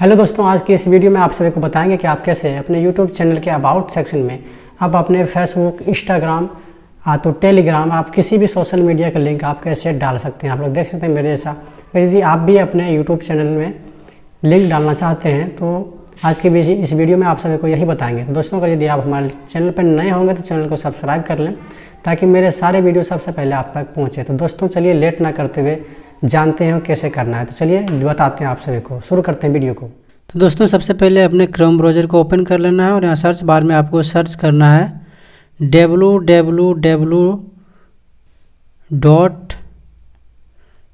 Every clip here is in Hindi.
हेलो दोस्तों आज की इस वीडियो में आप सभी को बताएंगे कि आप कैसे अपने यूट्यूब चैनल के अबाउट सेक्शन में आप अपने फेसबुक इंस्टाग्राम तो टेलीग्राम आप किसी भी सोशल मीडिया का लिंक आप कैसे डाल सकते हैं आप लोग देख सकते हैं मेरे जैसा यदि आप भी अपने यूट्यूब चैनल में लिंक डालना चाहते हैं तो आज के बीच इस वीडियो में आप सभी को यही बताएंगे तो दोस्तों अगर यदि आप हमारे चैनल पर नए होंगे तो चैनल को सब्सक्राइब कर लें ताकि मेरे सारे वीडियो सबसे पहले आप तक पहुँचे तो दोस्तों चलिए लेट ना करते हुए जानते हैं कैसे करना है तो चलिए बताते हैं आप सभी को शुरू करते हैं वीडियो को तो दोस्तों सबसे पहले अपने क्रोम ब्राउज़र को ओपन कर लेना है और यहाँ सर्च बार में आपको सर्च करना है W W W dot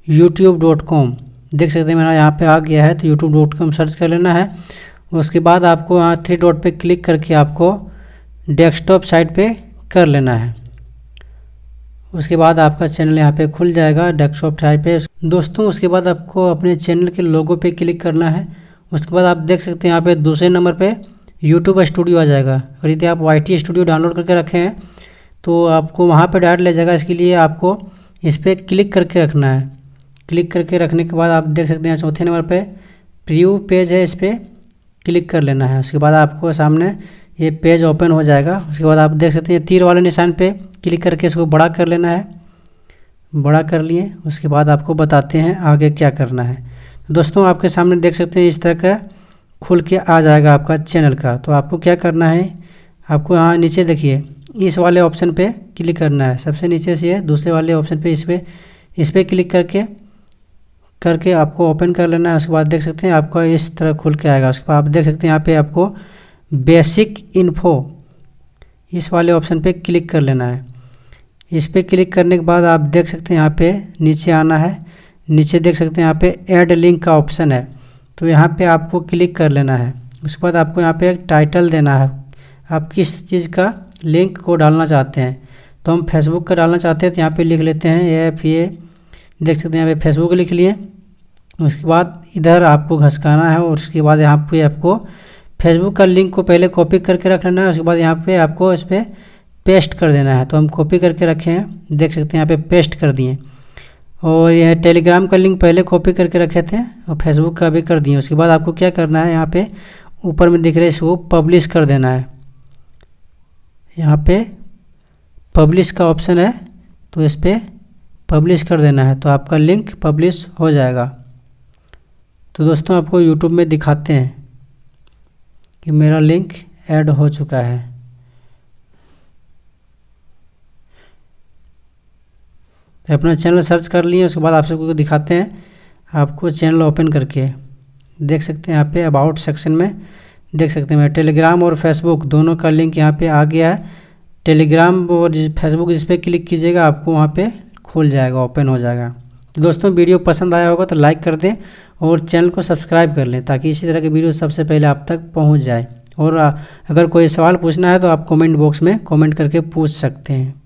YouTube dot com देख सकते हैं मेरा यहाँ पे आ गया है तो यूट्यूब डॉट कॉम सर्च कर लेना है उसके बाद आपको यहाँ थ्री डॉट पे क्लिक करके आपको डेस्कटॉप साइट पे कर लेना है उसके बाद आपका चैनल यहाँ पे खुल जाएगा डेस्कटॉप टाइप पे दोस्तों उसके बाद आपको अपने चैनल के लोगो पे क्लिक करना है उसके बाद आप देख सकते हैं यहाँ पे दूसरे नंबर पे यूट्यूब स्टूडियो आ जाएगा अगर यदि आप वाई स्टूडियो डाउनलोड करके रखे हैं तो आपको वहाँ पर डायरेक्ट ले जाएगा इसके लिए आपको इस पर क्लिक करके रखना है क्लिक करके रखने के बाद आप देख सकते हैं चौथे नंबर पर प्रिव्यू पेज है इस पर क्लिक कर लेना है उसके बाद आपको सामने ये पेज ओपन हो जाएगा उसके बाद आप देख सकते हैं तीर वाले निशान पे क्लिक करके इसको बड़ा कर लेना है बड़ा कर लिए उसके बाद आपको बताते हैं आगे क्या करना है तो दोस्तों आपके सामने देख सकते हैं इस तरह का खुल के आ जाएगा आपका चैनल का तो आपको क्या करना है आपको यहाँ नीचे देखिए इस वाले ऑप्शन पर क्लिक करना है सबसे नीचे से दूसरे वाले ऑप्शन पर इस पर इस पर क्लिक करके करके आपको ओपन कर लेना है उसके बाद देख सकते हैं आपका इस तरह खुल के आएगा उसके बाद आप देख सकते हैं यहाँ पे आपको बेसिक इन्फो इस वाले ऑप्शन पे क्लिक कर लेना है इस पर क्लिक करने के बाद आप देख सकते हैं यहाँ पे नीचे आना है नीचे देख सकते हैं यहाँ पे ऐड लिंक का ऑप्शन है तो यहाँ पे आपको क्लिक कर लेना है उसके बाद आपको यहाँ पे एक टाइटल देना है आप किस चीज़ का लिंक को डालना चाहते हैं तो हम फेसबुक का डालना चाहते हैं तो यहाँ पर लिख लेते हैं एफ ये देख सकते हैं यहाँ पर फेसबुक लिख लिए उसके बाद इधर आपको घसकाना है और उसके बाद यहाँ पे आपको फेसबुक का लिंक को पहले कॉपी करके रख लेना है उसके बाद यहाँ पे आपको इस पर पेस्ट कर देना है तो हम कॉपी करके रखे हैं देख सकते हैं यहाँ पे पेस्ट कर दिए और यह टेलीग्राम का लिंक पहले कॉपी करके रखे थे और फेसबुक का भी कर दिए उसके बाद आपको क्या करना है यहाँ पे ऊपर में दिख रहे इसको पब्लिश कर देना है यहाँ पे पब्लिश का ऑप्शन है तो इस पर पब्लिश कर देना है तो आपका लिंक पब्लिश हो जाएगा तो दोस्तों आपको यूट्यूब में दिखाते हैं कि मेरा लिंक ऐड हो चुका है तो अपना चैनल सर्च कर लिए उसके बाद आप सबको दिखाते हैं आपको चैनल ओपन करके देख सकते हैं यहाँ पे अबाउट सेक्शन में देख सकते हैं मैं टेलीग्राम और फेसबुक दोनों का लिंक यहाँ पे आ गया है टेलीग्राम और फेसबुक इस पर क्लिक कीजिएगा आपको वहाँ पे खुल जाएगा ओपन हो जाएगा तो दोस्तों वीडियो पसंद आया होगा तो लाइक कर दें और चैनल को सब्सक्राइब कर लें ताकि इसी तरह की वीडियो सबसे पहले आप तक पहुँच जाए और अगर कोई सवाल पूछना है तो आप कॉमेंट बॉक्स में कॉमेंट करके पूछ सकते हैं